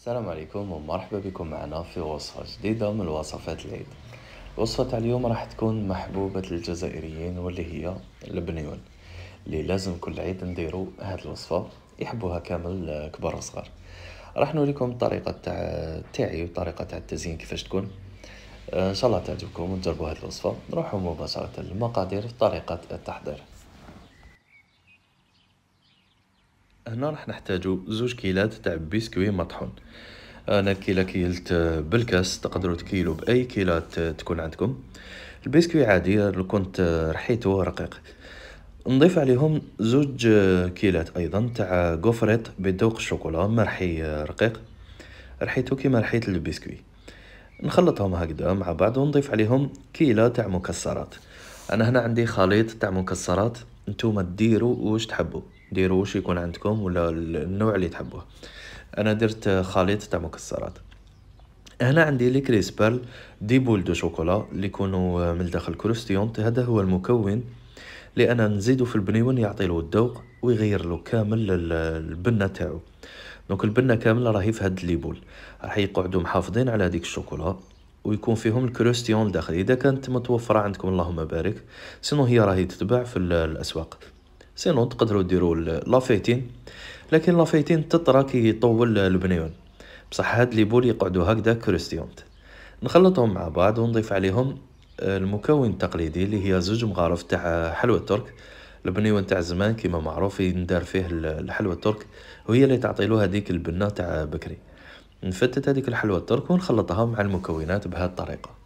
السلام عليكم ومرحبا بكم معنا في وصفة جديدة من الوصفات العيد الوصفة تاع اليوم راح تكون محبوبة الجزائريين واللي هي البنيون اللي لازم كل عيد نديرو هاد الوصفة يحبوها كامل كبار وصغار راح نوريكم الطريقة تاع تاعي وطريقة تاع التزيين كيفاش تكون آه، ان شاء الله تعجبكم وتجربوا هاد الوصفة نروحوا مباشرة للمقادير طريقة التحضير هنا راح نحتاجو زوج كيلات تاع بيسكوي مطحون انا كيلا كيلت بالكاس تقدروا تكيلو باي كيلات تكون عندكم البيسكوي عادي لو كنت رحيته رقيق نضيف عليهم زوج كيلات ايضا تاع غوفريت بذوق الشوكولا مرحي رقيق رحيته كيما رحيت البيسكوي نخلطهم هكذا مع بعض ونضيف عليهم كيلة تاع مكسرات انا هنا عندي خليط تاع مكسرات نتوما ديروا واش تحبوا ديروا واش يكون عندكم ولا النوع اللي تحبوه انا درت خليط تاع مكسرات هنا عندي لي كريسبال دي بول دو شوكولا اللي يكونوا من داخل كروستيونت هذا هو المكون لان نزيدو في البنيون يعطي له الذوق ويغير له كامل البنه تاعو دونك البنه كامله راهي في هاد لي بول راح يقعدوا محافظين على هذيك الشوكولا ويكون فيهم الكروستيون داخل اذا كانت متوفره عندكم اللهم بارك سينو هي راهي تتباع في الاسواق سينو تقدروا ديروا لافيتين لكن لافيتين تطرا كي يطول البنيون بصح هاد لي بول يقعدوا هكذا كريستيونت نخلطهم مع بعض ونضيف عليهم آه، المكون التقليدي اللي هي زوج مغارف تاع آه، حلوى الترك البنيون تاع زمان كيما معروف يندار فيه الحلوى الترك وهي اللي تعطيلو هذيك البنه تاع بكري نفتت هذيك الحلوى الترك ونخلطها مع المكونات بهذه الطريقه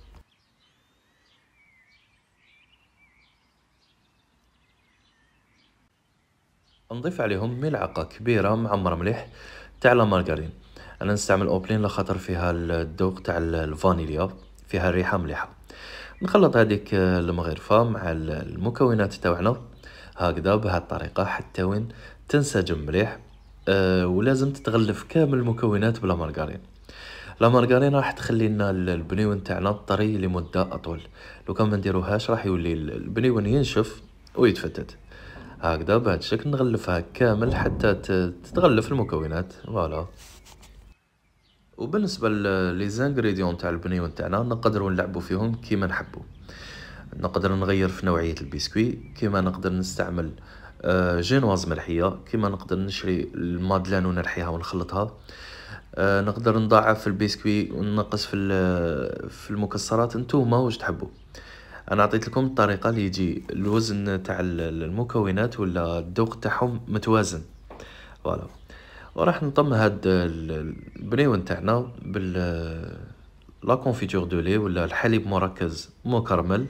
نضيف عليهم ملعقة كبيرة معمرة مليح تاع لا مارغرين انا نستعمل اوبلين لخاطر فيها الذوق تاع الفانيليا فيها ريحه مليحة نخلط هذيك المغرفة مع المكونات تاعنا هكذا بهذه الطريقة حتى وين تنسجم مليح أه ولازم تتغلف كامل المكونات بلا مارغرين لا مارغرين راح تخلي لنا البنيون تاعنا طري لمده اطول لو كان ما نديروهاش راح يولي البنيون ينشف ويتفتت هكذا بعد الشكل نغلفها كامل حتى تتغلف المكونات فوالا وبالنسبه لي زانغريديون تاع البنيون تاعنا نقدروا نلعبوا فيهم كيما نحبوا نقدر نغير في نوعيه البسكوي كيما نقدر نستعمل آه، جينواز ملحيه كيما نقدر نشري المادلان ونرحيها ونخلطها آه، نقدر نضاعف في البسكوي وننقص في في المكسرات انتوما واش تحبوا انا عطيت لكم الطريقه اللي يجي الوزن تاع المكونات ولا الذوق تاعهم متوازن فوالا وراح نطم هاد البنيون تاعنا بال لا كونفيتور دو لي ولا الحليب مركز مكرمل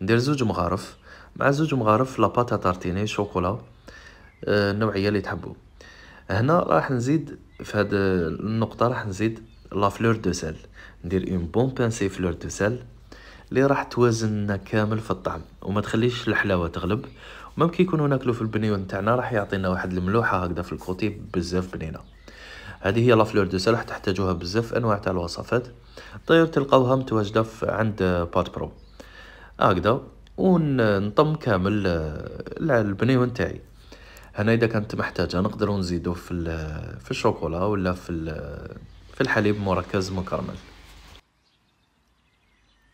ندير زوج مغارف مع زوج مغارف لا باتا تارتيني شوكولا آه، النوعيه اللي تحبوا هنا راح نزيد في هاد النقطه راح نزيد لا فلور دو سيل ندير اون بون بانسي فلور دو سيل اللي راح توازننا كامل في الطعم وما تخليش الحلاوه تغلب وممكن يكونوا ناكلو في البنيو نتاعنا راح يعطينا واحد الملوحه هكذا في الكوتي بزاف بنينه هذه هي لافلور دو سلح تحتاجوها بزاف انواع تاع الوصفات طيب تلقاوها متواجده عند بات برو هكذا ونطم كامل آه، البنيو نتاعي هنا اذا كانت محتاجه نقدروا نزيدو في في الشوكولا ولا في في الحليب مركز مكرمل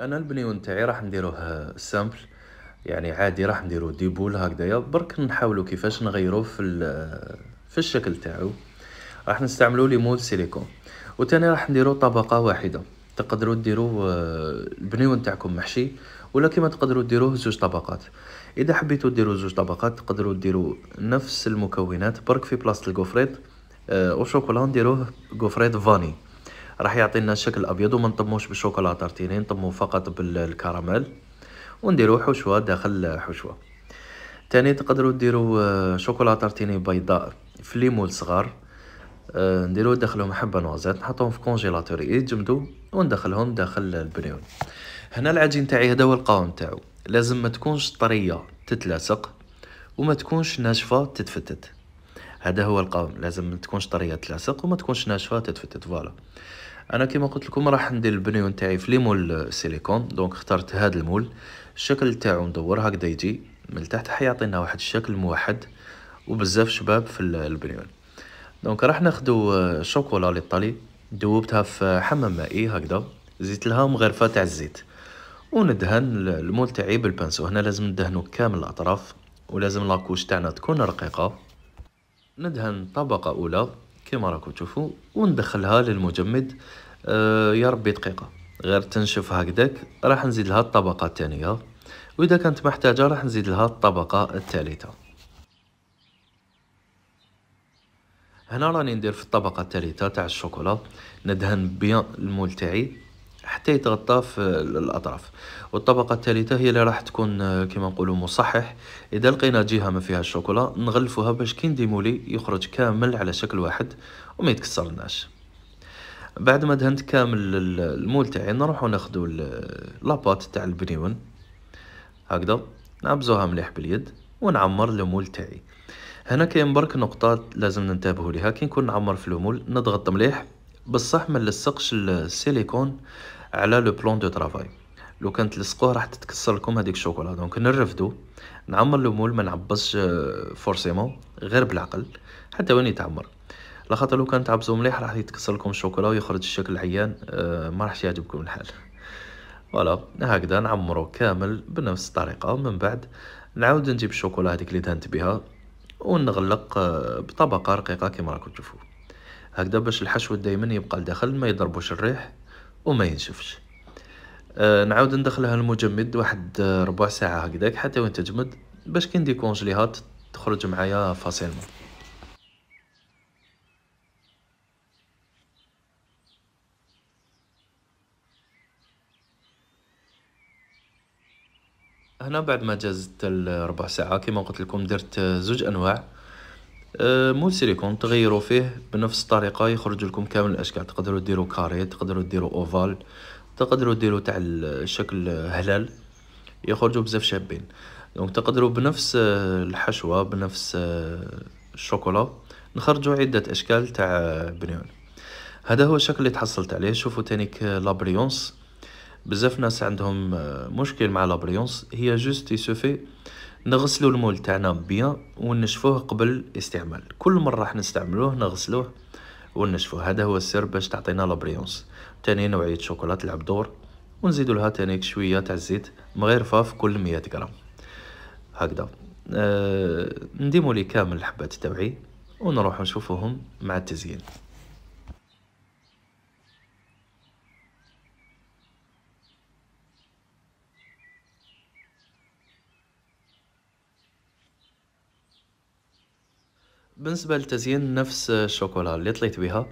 انا البنيون تاعي راح نديروه سامبل يعني عادي راح نديرو ديبول هكذايا برك نحاولو كيفاش نغيرو في في الشكل تاعو راح نستعملو لي مول سيليكون وتاني راح نديرو طبقه واحده تقدروا ديروا البنيون تاعكم محشي ولا كيما تقدروا ديروه زوج طبقات اذا حبيتوا ديروا زوج طبقات تقدروا ديروا نفس المكونات برك في بلاصه الكوفريت آه، وشوكولا نديروه كوفريت فاني راح يعطينا الشكل ابيض وما نطموش بالشوكولا تارتيني نطمو فقط بالكراميل ونديرو حشوه داخل حشوه تاني تقدروا ديروا آه، شوكولا تارتيني بيضاء في ليمول الصغار آه، نديرو داخلهم حبه نوازيت نحطهم في كونجيلاتور يجمدوا وندخلهم داخل البنيون هنا العجين تاعي هذا هو القوام تاعو لازم ما تكونش طريه تتلاصق وما تكونش ناشفه تتفتت هذا هو القوام لازم ما تكونش طريه تلاصق وما تكونش ناشفه تتفتت فوالا انا كما قلت لكم راح ندير البنيون تاعي في ليمول سيليكون دونك اخترت هذا المول الشكل تاعو ندور هكذا يجي من التحت حيعطينا واحد الشكل موحد وبزاف شباب في البنيون دونك راح ناخدو آه، شوكولا الايطالي دوبتها في حمام مائي هكذا زيت لها مغرفه تاع الزيت وندهن المول تاعي بالبانسو هنا لازم ندهنو كامل الاطراف ولازم لاكوش تاعنا تكون رقيقه ندهن طبقة أولى كما راكم تشوفوا وندخلها للمجمد آه، يا ربي دقيقة غير تنشف هكذاك راح نزيد لها الطبقة الثانية وإذا كانت محتاجة راح نزيد لها الطبقة الثالثة هنا راني ندير في الطبقة الثالثة تاع الشوكولا ندهن بيان المول تاعي حتى يتغطى في الاطراف والطبقه الثالثه هي اللي راح تكون آه، كما نقولوا مصحح اذا لقينا جهه ما فيها الشوكولا نغلفوها باش كي نديمولي يخرج كامل على شكل واحد وما يتكسرناش بعد ما دهنت كامل المول تاعي نروحو ناخدو لاباط تاع البنيون هكذا نعبزوها مليح باليد ونعمر المول تاعي هنا كاين برك نقطة لازم ننتبهوا لها كي نكون نعمر في المول نضغط مليح بصح ما نلصقش السيليكون على لو بلون دو طرافاي لو كان تلصقوه راح تتكسر لكم هذيك الشوكولا دونك نرفدو نعمر لو مول ما نعبصش فورسيمون آه، غير بالعقل حتى وين يتعمر على خاطر لو كان تعبزو مليح راح يتكسر لكم الشوكولا ويخرج الشكل عيان آه، ما راحش يعجبكم الحال فوالا هكذا نعمرو كامل بنفس الطريقه من بعد نعاود نجيب الشوكولا هذيك اللي دهنت بها ونغلق آه، بطبقه رقيقه كما راكم تشوفوا هكذا باش الحشو دائما يبقى لداخل ما يضربوش الريح وما ينشفش أه نعاود ندخلها المجمد واحد آه، ربع ساعه هكذاك حتى وين تجمد باش كي كونجليها تخرج معايا فاسيلمون هنا بعد ما جازت ربع ساعه كما قلت لكم درت آه، زوج انواع آه، سيليكون تغيروا فيه بنفس الطريقه يخرج لكم كامل الاشكال تقدروا ديروا كاري تقدروا ديروا اوفال تقدروا ديروا تاع الشكل هلال يخرجوا بزاف شابين دونك تقدروا بنفس آه، الحشوه بنفس آه، الشوكولا نخرجوا عده اشكال تاع بنيون هذا هو الشكل اللي تحصلت عليه شوفوا تانيك لابريونس بزاف ناس عندهم مشكل مع لابريونس هي جوست يسوفي نغسلو المول تاعنا بيان ونشفوه قبل الاستعمال كل مرة راح نستعملوه نغسلوه ونشفوه هذا هو السر باش تعطينا لابريونس تاني نوعية شوكولا تلعب دور ونزيدو لها تانيك شوية تاع الزيت مغرفة في كل 100 غرام هكذا أه نديمو لي كامل الحبات تاعي ونروح نشوفوهم مع التزيين بالنسبة لتزيين نفس الشوكولا اللي طليت بها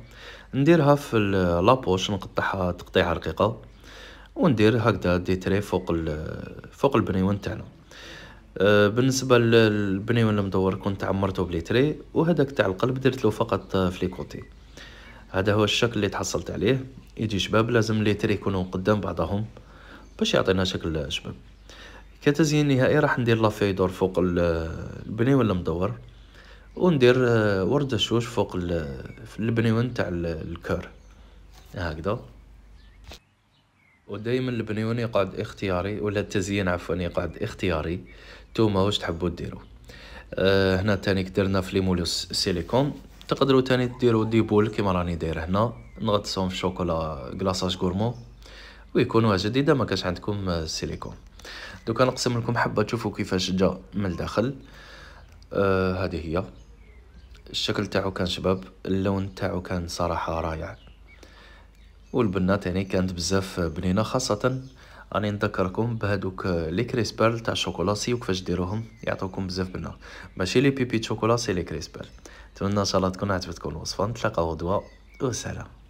نديرها في لابوش نقطعها تقطيعة رقيقة وندير هكذا دي تري فوق فوق البنيون تاعنا أه، بالنسبة للبنيون المدور كنت عمرته تري وهداك تاع القلب درت له فقط كوتي هذا هو الشكل اللي تحصلت عليه يجي شباب لازم لي تري يكونوا قدام بعضهم باش يعطينا شكل شباب كتزيين نهائي راح ندير لافيدور فوق البنيون المدور وندير آه، ورد الشوش فوق البنيون آه، تاع الكار هكذا ودائما البنيون يقعد اختياري ولا التزيين عفوا يقعد اختياري توما واش تحبوا ديروا أه هنا تاني درنا في ليموليوس سيليكون تقدروا تاني ديروا دي بول كيما راني داير هنا نغطسهم في شوكولا كلاصاج غورمون ويكونوا جديده ما كانش عندكم آه، سيليكون دوكا نقسم لكم حبه تشوفوا كيفاش جا من الداخل آه هي الشكل تاعو كان شباب اللون تاعو كان صراحه رائع والبنات يعني كانت بزاف بنينه خاصه راني نذكركم بهذوك لي كريسبال تاع الشوكولاسي وكيفاش ديروهم يعطوكم بزاف بنه ماشي لي بيبي شوكولا سي لي كريسبال نتمنى ان شاء الله تكون عجبتكم الوصفه نتلاقاو غدوه وسلام